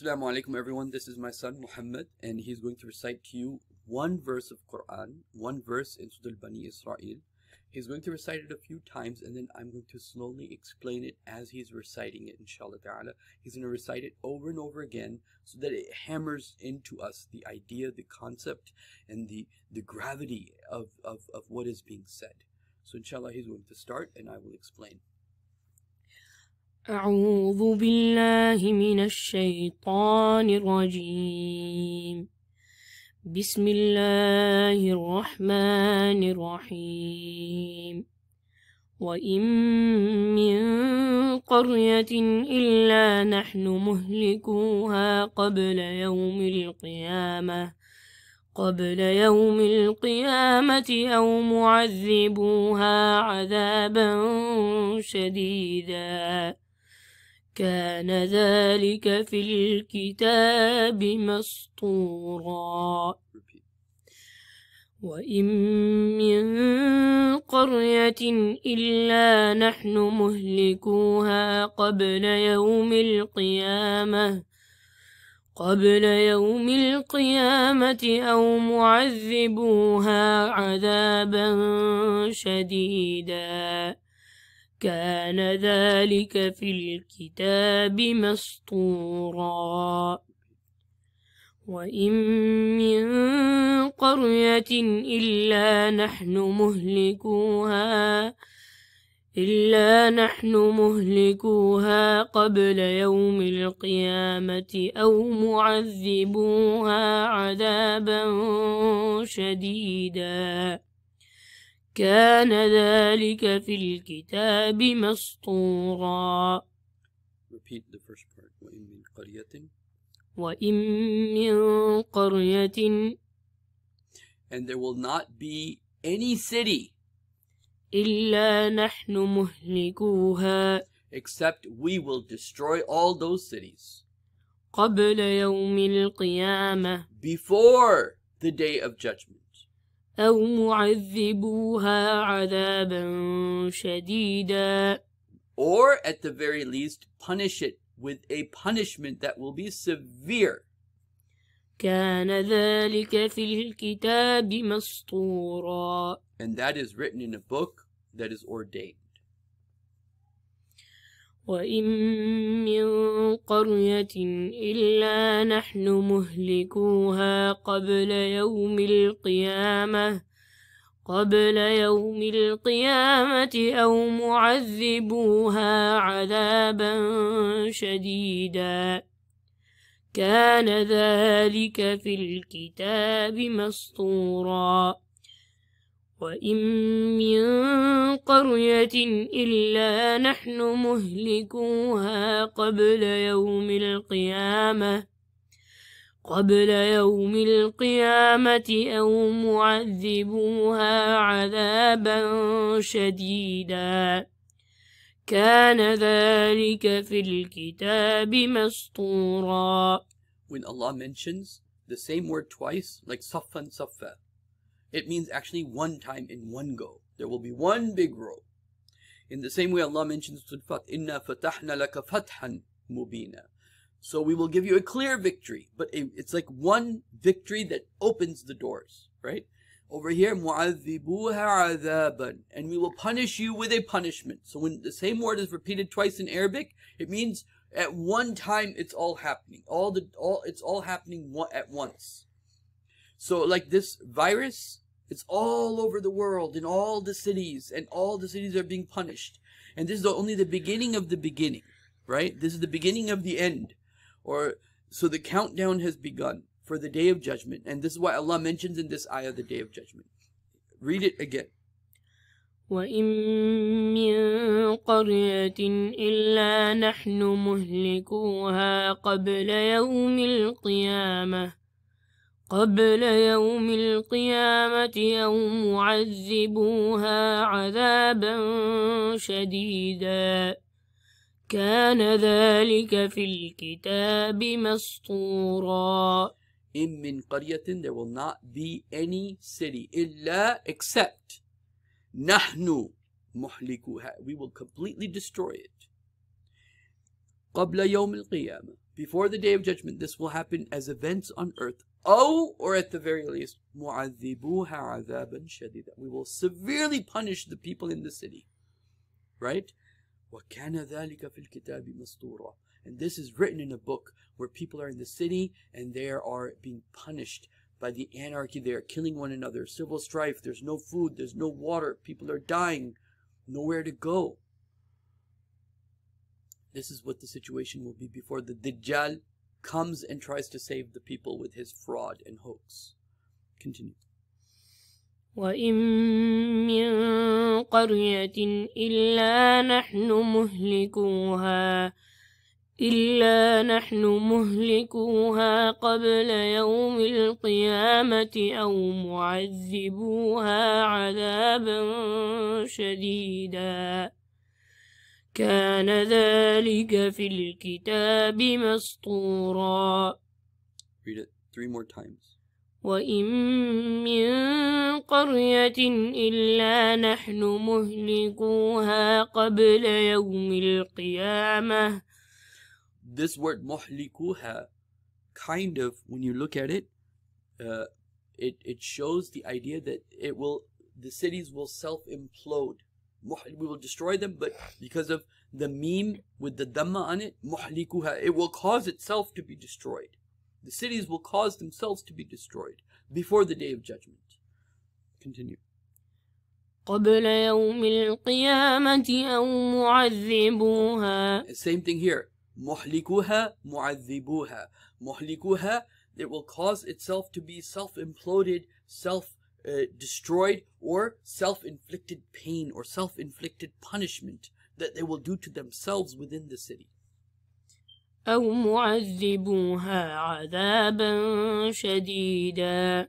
Assalamu alaikum everyone, this is my son Muhammad and he's going to recite to you one verse of Quran, one verse in Surah Al-Bani Israel. He's going to recite it a few times and then I'm going to slowly explain it as he's reciting it inshallah ta'ala. He's going to recite it over and over again so that it hammers into us the idea, the concept and the, the gravity of, of, of what is being said. So inshallah he's going to start and I will explain. أعوذ بالله من الشيطان الرجيم بسم الله الرحمن الرحيم وإن من قرية إلا نحن مهلكوها قبل يوم القيامة قبل يوم القيامة أو معذبوها عذابا شديدا كان ذلك في الكتاب مسطورا وإن من قرية إلا نحن مهلكوها قبل يوم القيامة قبل يوم القيامة أو معذبوها عذابا شديدا كان ذلك في الكتاب مسطورا وإن من قرية إلا نحن مهلكوها إلا نحن مهلكوها قبل يوم القيامة أو معذبوها عذابا شديدا كان ذلك في الكتاب مسطورا Repeat the first part. وإن من قرية وإن من قرية And there will not be any city إلا نحن مهلكوها except we will destroy all those cities قبل يوم القيامة before the day of judgment أو معذبوها عذابا شديدا Or at the very least punish it with a punishment that will be severe. كان ذلك في الكتاب مسطورا And that is written in a book that is ordained. وإن من قرية إلا نحن مهلكوها قبل يوم القيامة قبل يوم القيامة أو معذبوها عذابا شديدا كان ذلك في الكتاب مسطوراً وإن من قرية إلا نحن مهلكوها قبل يوم القيامة قبل يوم القيامة أو معذبوها عذابا شديدا كان ذلك في الكتاب مسطورا When Allah mentions the same word twice like صفا صفا It means actually one time in one go. There will be one big row. In the same way Allah mentions Inna fatahna laka fathan mubina. So we will give you a clear victory, but it's like one victory that opens the doors, right? Over here, mu'adhibuha adhaban, and we will punish you with a punishment. So when the same word is repeated twice in Arabic, it means at one time it's all happening. All the all it's all happening at once. So like this virus, it's all over the world in all the cities and all the cities are being punished. And this is only the beginning of the beginning, right? This is the beginning of the end. Or so the countdown has begun for the day of judgment. And this is why Allah mentions in this ayah the day of judgment. Read it again. وإن من قرية إلا نحن مهلكوها قبل يوم القيامة قبل يوم القيامة أو معذبوها عذابا شديدا كان ذلك في الكتاب مسطورا In من قرية there will not be any city إلا except نحن محلكوها we will completely destroy it قبل يوم القيامة before the day of judgment this will happen as events on earth Oh, or at the very least معذبوها عذابا شديدا we will severely punish the people in the city right وكان ذلك في الكتاب مسطورا and this is written in a book where people are in the city and they are being punished by the anarchy they are killing one another civil strife there's no food there's no water people are dying nowhere to go this is what the situation will be before the Dajjal comes and tries to save the people with his fraud and hoax. Continue. وإن من قرية إلا نحن مهلكوها إلا نحن مهلكوها قبل يوم القيامة أو معذبوها عذابا شديدا كان ذلك في الكتاب مسطورا Read it three more times. وإن من قرية إلا نحن مهلكوها قبل يوم القيامة This word مهلكوها kind of when you look at it uh, it it shows the idea that it will the cities will self implode we will destroy them, but because of the meme with the dhamma on it, muhlikuha, it will cause itself to be destroyed. The cities will cause themselves to be destroyed before the day of judgment. Continue. Same thing here. Muhlikuha, معذبوها. muhlikuha. it will cause itself to be self-imploded, self destroyed or self inflicted pain or self inflicted punishment that they will do to themselves within the city. أو معذبوها عذابا شديدا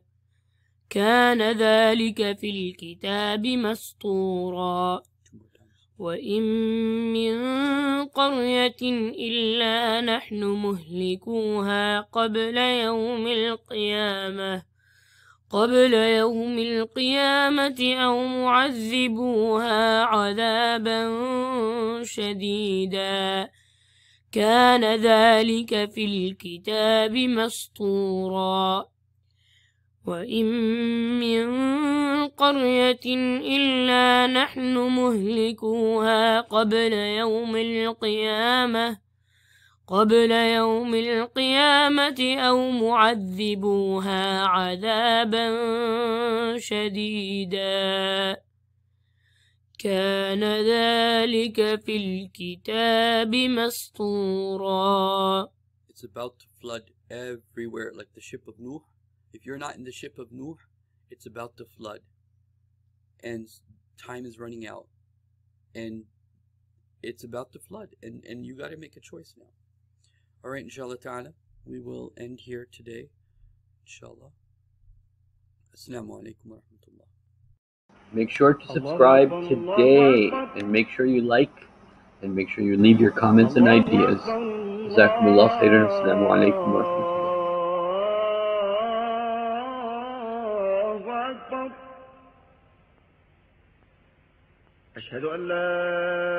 كان ذلك في الكتاب مسطورا وإن من قرية إلا نحن مهلكوها قبل يوم القيامة قبل يوم القيامة أو معذبوها عذابا شديدا كان ذلك في الكتاب مسطورا وإن من قرية إلا نحن مهلكوها قبل يوم القيامة قبل يوم القيامة أو معذبوها عذابا شديدا كان ذلك في الكتاب مسطورا It's about to flood everywhere like the ship of Nuh. If you're not in the ship of Nuh, it's about to flood. And time is running out. And it's about to flood. And, and you got to make a choice now. All right, inshallah ta'ala, we will end here today, inshallah. Assalamu alaikum wa rahmatullah. Make sure to subscribe today and make sure you like and make sure you leave your comments and ideas. Jazakumullah khairan. Assalamu alaikum wa rahmatullah. أشهد أن لا